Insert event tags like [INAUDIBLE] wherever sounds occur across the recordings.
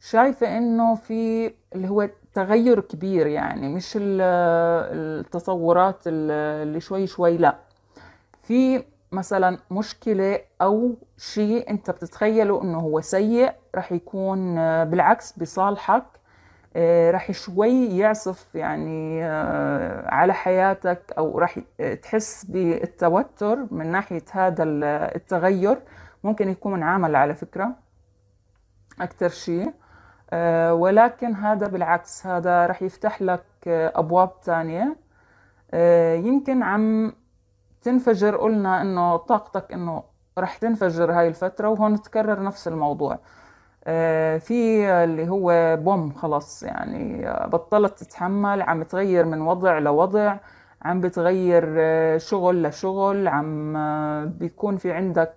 شايفة انه في اللي هو تغير كبير يعني مش التصورات اللي شوي شوي لا في مثلا مشكلة او شيء انت بتتخيله انه هو سيء رح يكون بالعكس بصالحك آه، رح شوي يعصف يعني آه، على حياتك او رح تحس بالتوتر من ناحية هذا التغير ممكن يكون عمل على فكرة أكتر شيء آه، ولكن هذا بالعكس هذا رح يفتح لك آه، أبواب تانية آه، يمكن عم تنفجر قلنا إنه طاقتك إنه رح تنفجر هاي الفترة وهون تكرر نفس الموضوع في اللي هو بوم خلص يعني بطلت تتحمل عم تغير من وضع لوضع عم بتغير شغل لشغل عم بيكون في عندك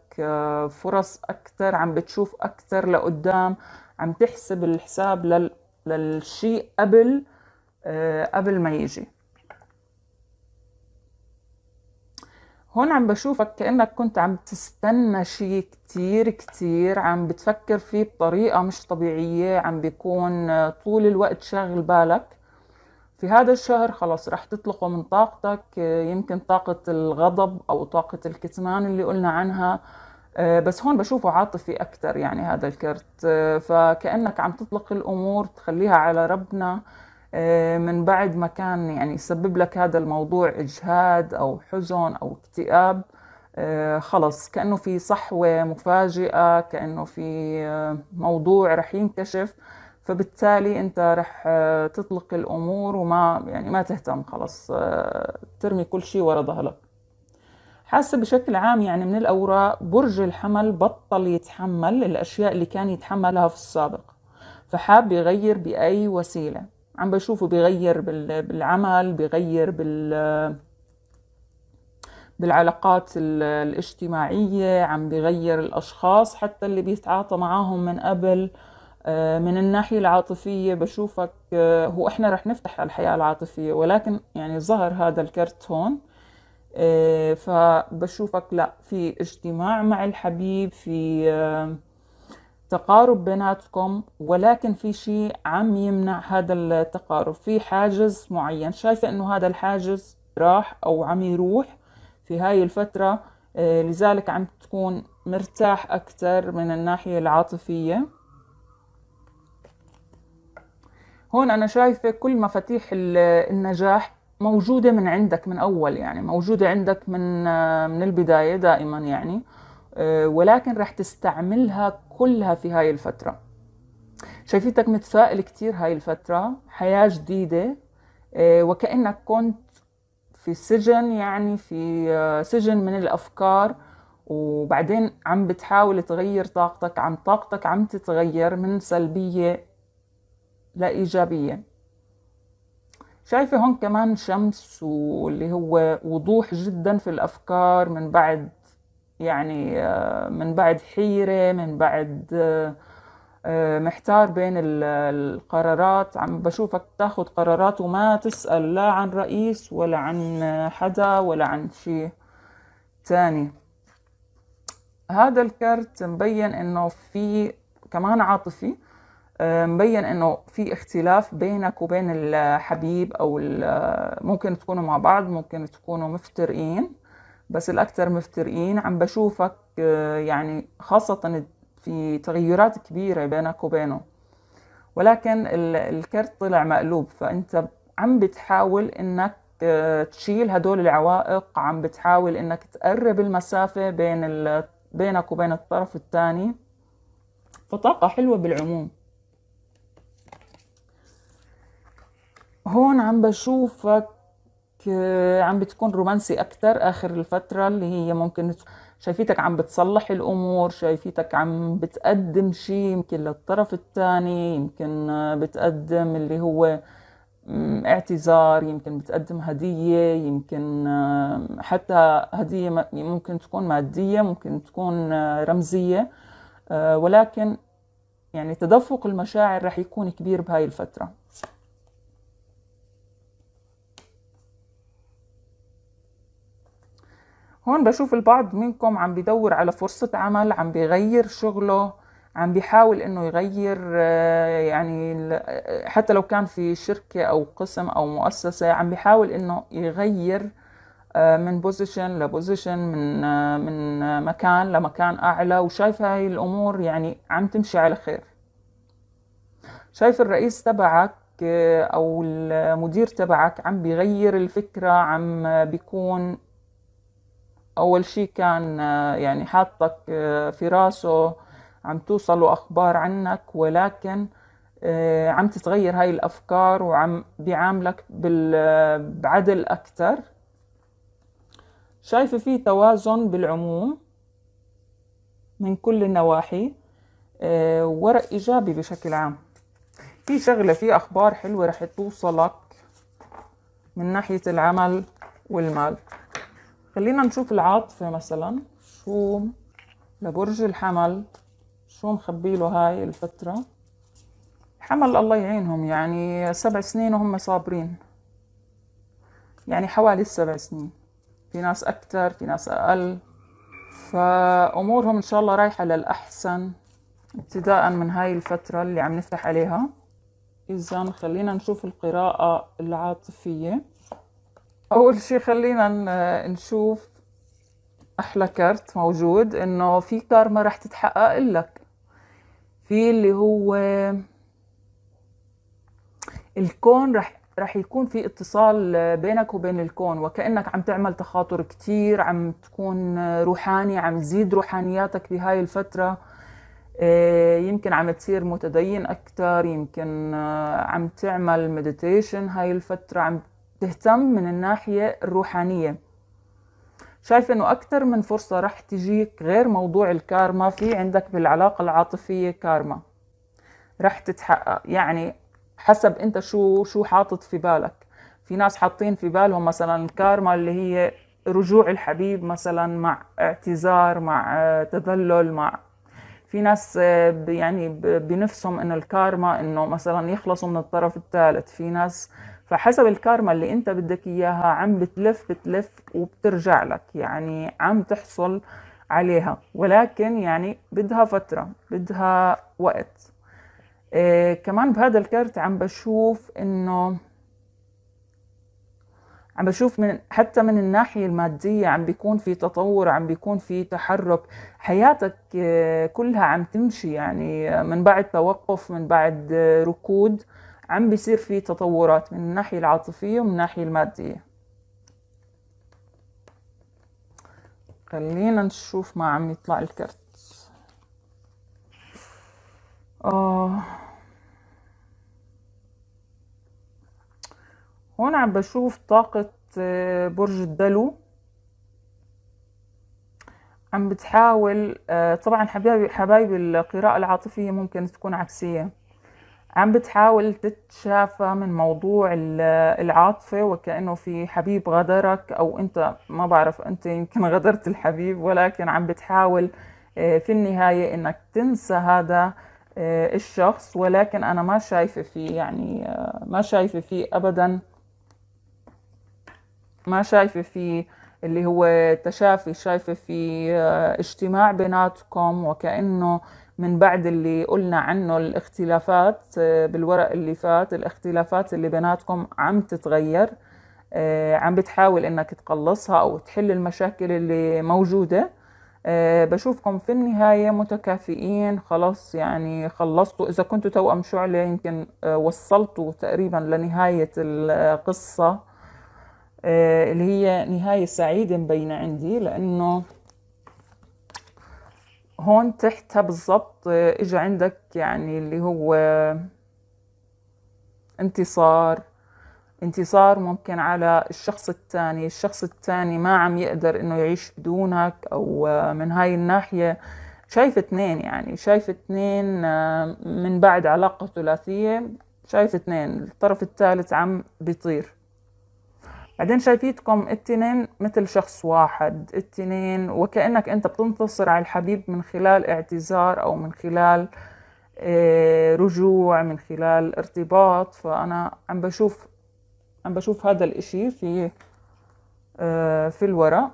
فرص أكتر عم بتشوف أكتر لقدام عم تحسب الحساب لل... للشيء قبل آه قبل ما يجي هون عم بشوفك كأنك كنت عم تستنى شيء كتير كتير عم بتفكر فيه بطريقة مش طبيعية عم بيكون طول الوقت شاغل بالك في هذا الشهر خلاص رح تطلقه من طاقتك آه، يمكن طاقة الغضب أو طاقة الكتمان اللي قلنا عنها آه، بس هون بشوفه عاطفي أكثر يعني هذا الكرت آه، فكأنك عم تطلق الأمور تخليها على ربنا آه، من بعد ما كان يعني يسبب لك هذا الموضوع إجهاد أو حزن أو اكتئاب خلص كأنه في صحوة مفاجئة كأنه في موضوع رح ينكشف فبالتالي انت رح تطلق الامور وما يعني ما تهتم خلص ترمي كل شيء ورا ظهرك حاسة بشكل عام يعني من الأوراق برج الحمل بطل يتحمل الأشياء اللي كان يتحملها في السابق فحاب يغير بأي وسيلة عم بشوفه بغير بالعمل بغير بال بالعلاقات الاجتماعية عم بغير الأشخاص حتى اللي بيتعاطى معاهم من قبل آه، من الناحية العاطفية بشوفك آه، هو احنا رح نفتح الحياة العاطفية ولكن يعني ظهر هذا الكرت هون آه، فبشوفك لا في اجتماع مع الحبيب في آه، تقارب بيناتكم ولكن في شيء عم يمنع هذا التقارب في حاجز معين شايفة انه هذا الحاجز راح او عم يروح في هاي الفترة آه، لذلك عم تكون مرتاح أكثر من الناحية العاطفية هون أنا شايفة كل مفاتيح النجاح موجودة من عندك من أول يعني موجودة عندك من آه، من البداية دائما يعني آه، ولكن رح تستعملها كلها في هاي الفترة شايفيتك متفائل كتير هاي الفترة حياة جديدة آه، وكأنك كنت في سجن يعني في سجن من الأفكار وبعدين عم بتحاول تغير طاقتك عم طاقتك عم تتغير من سلبية لإيجابية شايفة هون كمان شمس واللي هو وضوح جدا في الأفكار من بعد يعني آه، من بعد حيرة من بعد آه، آه، محتار بين القرارات عم بشوفك تاخد قرارات وما تسأل لا عن رئيس ولا عن حدا ولا عن شيء تاني هذا الكرت مبين انه في كمان عاطفي آه، مبين انه في اختلاف بينك وبين الحبيب او آه، ممكن تكونوا مع بعض ممكن تكونوا مفترقين بس الاكثر مفترقين عم بشوفك آه، يعني خاصة في تغيرات كبيرة بينك وبينه ولكن الكرت طلع مقلوب فانت عم بتحاول انك تشيل هدول العوائق عم بتحاول انك تقرب المسافة بين بينك وبين الطرف الثاني فطاقة حلوة بالعموم هون عم بشوفك آه، عم بتكون رومانسي أكتر آخر الفترة اللي هي ممكن شايفيتك عم بتصلح الأمور شايفيتك عم بتقدم شيء يمكن للطرف الثاني يمكن آه، بتقدم اللي هو اعتذار يمكن بتقدم هدية يمكن آه، حتى هدية ممكن تكون مادية ممكن تكون رمزية ولكن يعني تدفق المشاعر رح يكون كبير بهاي الفترة هون بشوف البعض منكم عم بدور على فرصة عمل عم بيغير شغله عم بيحاول انه يغير آه، يعني آه، حتى لو كان في شركة او قسم او مؤسسة عم بيحاول انه يغير آه، من بوزيشن لبوزيشن من من مكان لمكان اعلى وشايف هاي الامور يعني عم تمشي على خير شايف الرئيس تبعك او المدير تبعك عم بيغير الفكرة عم بيكون أول شيء كان آه، يعني حاطك آه، في راسه عم توصلوا أخبار عنك ولكن آه، عم تتغير هاي الأفكار وعم بيعاملك بعدل أكتر شايفة في توازن بالعموم من كل النواحي ورق إيجابي بشكل عام في شغلة في أخبار حلوة رح توصلك من ناحية العمل والمال خلينا نشوف العاطفة مثلا شو لبرج الحمل شو مخبي له هاي الفترة حمل الله يعينهم يعني سبع سنين وهم صابرين يعني حوالي السبع سنين في ناس أكثر في ناس أقل فأمورهم إن شاء الله رايحة للأحسن ابتداء من هاي الفترة اللي عم نفتح عليها إذا خلينا نشوف القراءة العاطفية اول شيء خلينا نشوف احلى كارت موجود انه في كارما رح تتحقق لك في اللي هو الكون رح رح يكون في اتصال بينك وبين الكون وكأنك عم تعمل تخاطر كتير عم تكون روحاني عم تزيد روحانياتك بهاي الفترة آه، يمكن عم تصير متدين أكتر يمكن آه، عم تعمل مديتيشن هاي الفترة عم تهتم من الناحية الروحانية شايف انه اكثر من فرصة رح تجيك غير موضوع الكارما في عندك بالعلاقة العاطفية كارما رح تتحقق يعني حسب انت شو شو حاطط في بالك في ناس حاطين في بالهم مثلا الكارما اللي هي رجوع الحبيب مثلا مع اعتذار مع تذلل مع في ناس يعني بنفسهم انه الكارما انه مثلا يخلصوا من الطرف الثالث في ناس فحسب الكارما اللي انت بدك اياها عم بتلف بتلف وبترجع لك يعني عم تحصل عليها ولكن يعني بدها فترة بدها وقت إيه كمان بهذا الكارت عم بشوف انه عم بشوف من حتى من الناحية المادية عم بيكون في تطور عم بيكون في تحرك حياتك إيه، كلها عم تمشي يعني من بعد توقف من بعد ركود عم بيصير في تطورات من الناحية العاطفية ومن الناحية المادية خلينا نشوف ما عم يطلع الكرت آه. هون عم بشوف طاقة آه، برج الدلو عم بتحاول آه، طبعا حبايبي حبايبي القراءة العاطفية ممكن تكون عكسية عم بتحاول تتشافى من موضوع العاطفة وكأنه في حبيب غدرك أو أنت ما بعرف أنت يمكن غدرت الحبيب ولكن عم بتحاول آه، في النهاية أنك تنسى هذا آه، الشخص ولكن أنا ما شايفة فيه يعني آه، ما شايفة فيه أبدا ما شايفة فيه اللي هو تشافي شايفة فيه اجتماع بيناتكم وكأنه من بعد اللي قلنا عنه الاختلافات آه، بالورق اللي فات الاختلافات اللي بيناتكم عم تتغير آه، عم بتحاول انك تقلصها او تحل المشاكل اللي موجوده آه، بشوفكم في النهايه متكافئين خلاص يعني خلصتوا اذا كنتوا توأم شعله يمكن وصلتوا تقريبا لنهايه القصه اللي هي نهايه سعيده مبينه عندي لانه هون تحتها بالضبط آه، اجى عندك يعني اللي هو انتصار انتصار ممكن على الشخص الثاني الشخص الثاني ما عم يقدر انه يعيش بدونك او آه، من هاي الناحية شايف اثنين يعني شايف اثنين آه، من بعد علاقة ثلاثية شايف اثنين الطرف الثالث عم بيطير بعدين شايفيتكم التنين مثل شخص واحد التنين وكأنك أنت بتنتصر على الحبيب من خلال اعتذار أو من خلال آه، رجوع من خلال ارتباط فأنا عم بشوف عم بشوف هذا الإشي في آه، في الورق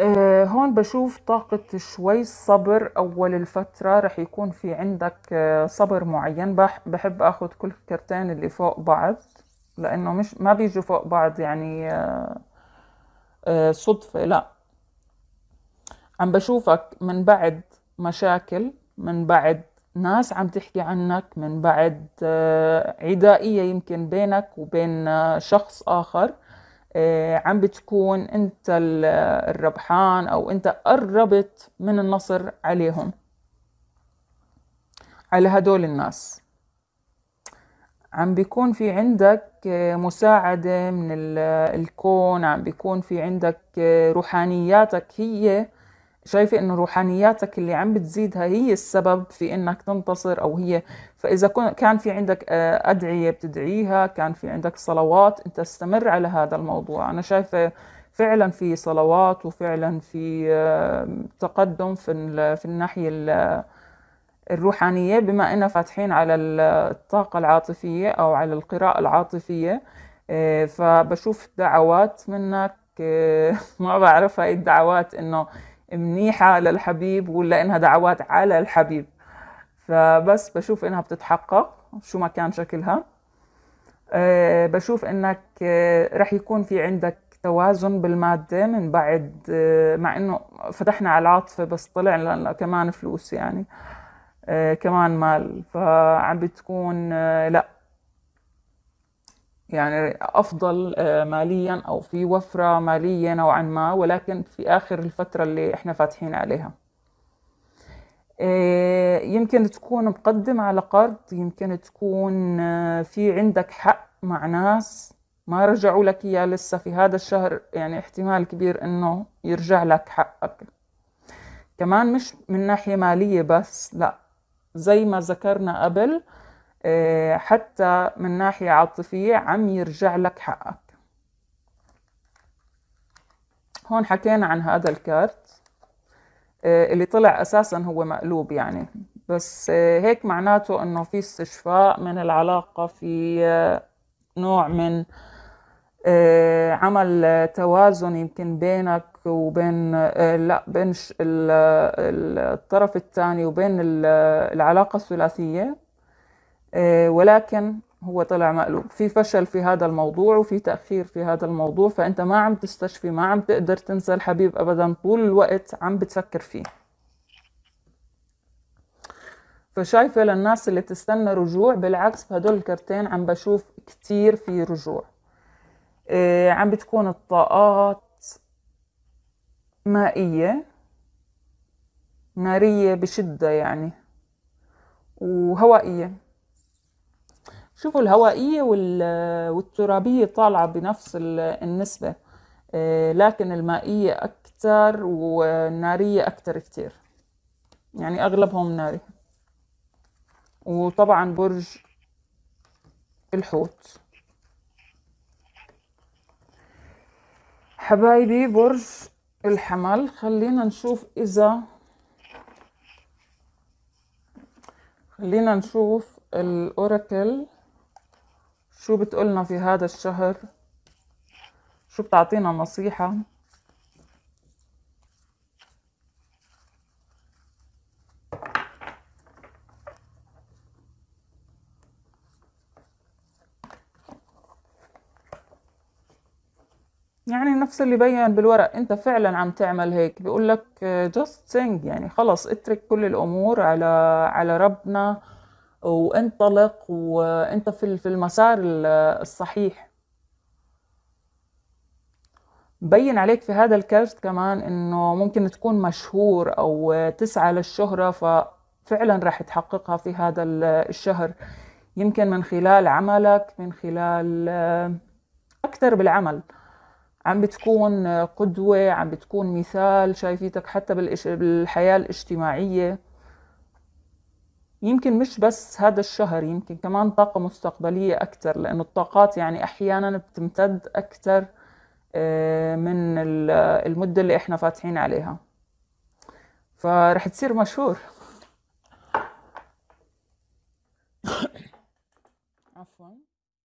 آه، هون بشوف طاقة شوي الصبر أول الفترة رح يكون في عندك آه، صبر معين بحب أخذ كل كرتين اللي فوق بعض لأنه مش ما بيجوا فوق بعض يعني آه، صدفة لا عم بشوفك من بعد مشاكل من بعد ناس عم تحكي عنك من بعد عدائية يمكن بينك وبين شخص آخر آه، عم بتكون انت الربحان او انت قربت من النصر عليهم على هدول الناس عم بيكون في عندك آه، مساعدة من الكون عم بيكون في عندك آه، روحانياتك هي شايفة انه روحانياتك اللي عم بتزيدها هي السبب في انك تنتصر او هي فاذا كان في عندك آه، ادعية بتدعيها كان في عندك صلوات انت استمر على هذا الموضوع انا شايفة فعلا في صلوات وفعلا في تقدم في في الناحية الروحانية بما اننا فاتحين على الطاقة العاطفية او على القراءة العاطفية آه، فبشوف دعوات منك آه، [LAUGHS] ما بعرف هاي الدعوات انه منيحة للحبيب ولا إنها دعوات على الحبيب فبس بشوف إنها بتتحقق شو ما كان شكلها آه، بشوف إنك آه، رح يكون في عندك توازن بالمادة من بعد آه، مع إنه فتحنا على العاطفة بس طلع لنا كمان فلوس يعني كمان مال فعم بتكون لا يعني افضل آه، ماليا او في وفره ماليه نوعا ما ولكن في اخر الفتره اللي احنا فاتحين عليها آه، يمكن تكون مقدم على قرض يمكن تكون آه، في عندك حق مع ناس ما رجعوا لك اياه لسه في هذا الشهر يعني احتمال كبير انه يرجع لك حقك كمان مش من ناحيه ماليه بس لا زي ما ذكرنا قبل آه، حتى من ناحية عاطفية عم يرجع لك حقك هون حكينا عن هذا الكارت آه، اللي طلع أساسا هو مقلوب يعني بس آه، هيك معناته أنه في استشفاء من العلاقة في نوع من عمل توازن يمكن بينك وبين لا بين الطرف الثاني وبين العلاقة الثلاثية آه، ولكن هو طلع مقلوب في فشل في هذا الموضوع وفي تأخير في هذا الموضوع فأنت ما عم تستشفي ما عم تقدر تنسى الحبيب أبدا طول الوقت عم بتفكر فيه فشايفة للناس اللي بتستنى رجوع بالعكس بهدول الكرتين عم بشوف كتير في رجوع آه، عم بتكون الطاقات مائية نارية بشدة يعني وهوائية شوفوا الهوائية والترابية طالعة بنفس النسبة آه، لكن المائية أكتر والنارية أكتر كتير يعني أغلبهم ناري وطبعا برج الحوت حبايبي برج الحمل خلينا نشوف إذا خلينا نشوف الأوراكل شو بتقولنا في هذا الشهر شو بتعطينا نصيحة يعني نفس اللي بين بالورق انت فعلا عم تعمل هيك بيقول لك جاست سينج يعني خلص اترك كل الامور على على ربنا وانطلق وانت في في المسار الصحيح بين عليك في هذا الكرت كمان انه ممكن تكون مشهور او تسعى للشهرة ففعلا راح تحققها في هذا الشهر يمكن من خلال عملك من خلال آه، اكثر بالعمل عم بتكون قدوة عم بتكون مثال شايفيتك حتى بالحياة الاجتماعية يمكن مش بس هذا الشهر يمكن كمان طاقة مستقبلية أكثر لأن الطاقات يعني أحيانا بتمتد أكثر آه، من المدة اللي إحنا فاتحين عليها فرح تصير مشهور